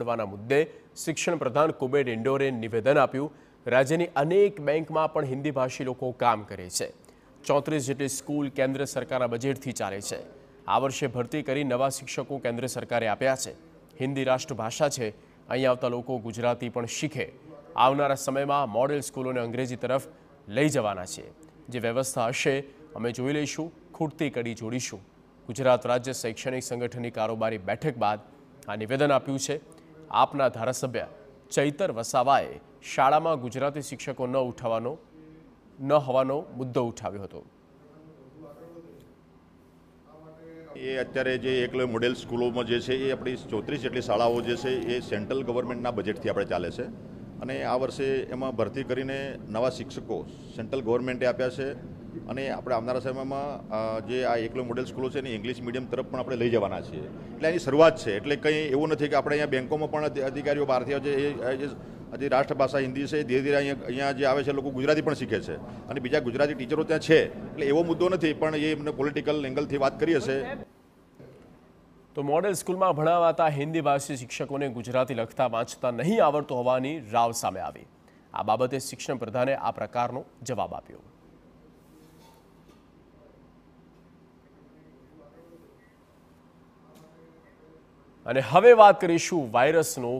ઉખાડવાના મુદ્દે શિક્ષણ પ્રધાન કુબેર ઇન્ડોરે નિવેદન આપ્યું રાજ્યની અનેક બેંકમાં પણ હિન્દી ભાષી લોકો કામ કરે છે ચોત્રીસ જેટલી સ્કૂલ કેન્દ્ર સરકારના બજેટથી ચાલે છે આ વર્ષે ભરતી કરી નવા શિક્ષકો કેન્દ્ર સરકારે આપ્યા છે હિન્દી રાષ્ટ્રભાષા છે અહીં આવતા લોકો ગુજરાતી પણ શીખે આવનારા સમયમાં મોડેલ સ્કૂલોને અંગ્રેજી તરફ લઈ જવાના છે જે વ્યવસ્થા હશે અમે જોઈ લઈશું ખૂટતી કડી જોડીશું ગુજરાત રાજ્ય શૈક્ષણિક સંગઠનની કારોબારી બેઠક બાદ આ નિવેદન આપ્યું છે આપના ધારાસભ્ય ચૈતર વસાવાએ શાળામાં ગુજરાતી શિક્ષકો ન ઉઠાવવાનો ન હોવાનો મુદ્દો ઉઠાવ્યો હતો એ અત્યારે જે એકલો મોડેલ સ્કૂલોમાં જે છે એ આપણી ચોત્રીસ જેટલી શાળાઓ જે છે એ સેન્ટ્રલ ગવર્મેન્ટના બજેટથી આપણે ચાલે છે અને આ વર્ષે એમાં ભરતી કરીને નવા શિક્ષકો સેન્ટ્રલ ગવર્મેન્ટે આપ્યા છે અને આપણે આવનારા સમયમાં જે આ એકલો મોડેલ સ્કૂલો છે ને ઇંગ્લિશ મીડિયમ તરફ પણ આપણે લઈ જવાના છીએ એટલે એની શરૂઆત છે એટલે કંઈ એવું નથી કે આપણે અહીંયા બેંકોમાં પણ અધિકારીઓ બહારથી આવે છે હજી રાષ્ટ્રભાષા હિન્દી છે ધીરે ધીરે અહીંયા અહીંયા જે આવે છે લોકો ગુજરાતી પણ શીખે છે અને બીજા ગુજરાતી ટીચરો ત્યાં છે એટલે એવો મુદ્દો નથી પણ એ એમને પોલિટિકલ એંગલથી વાત કરી હશે તો મોડેલ સ્કૂલમાં ભણાવાતા હિન્દી ભાષી શિક્ષકોને ગુજરાતી લખતા વાંચતા નહીં આવડતું હોવાની રાવ સામે આવી આ બાબતે શિક્ષણ પ્રધાને આ પ્રકારનો જવાબ આપ્યો અને હવે વાત કરીશું વાયરસનો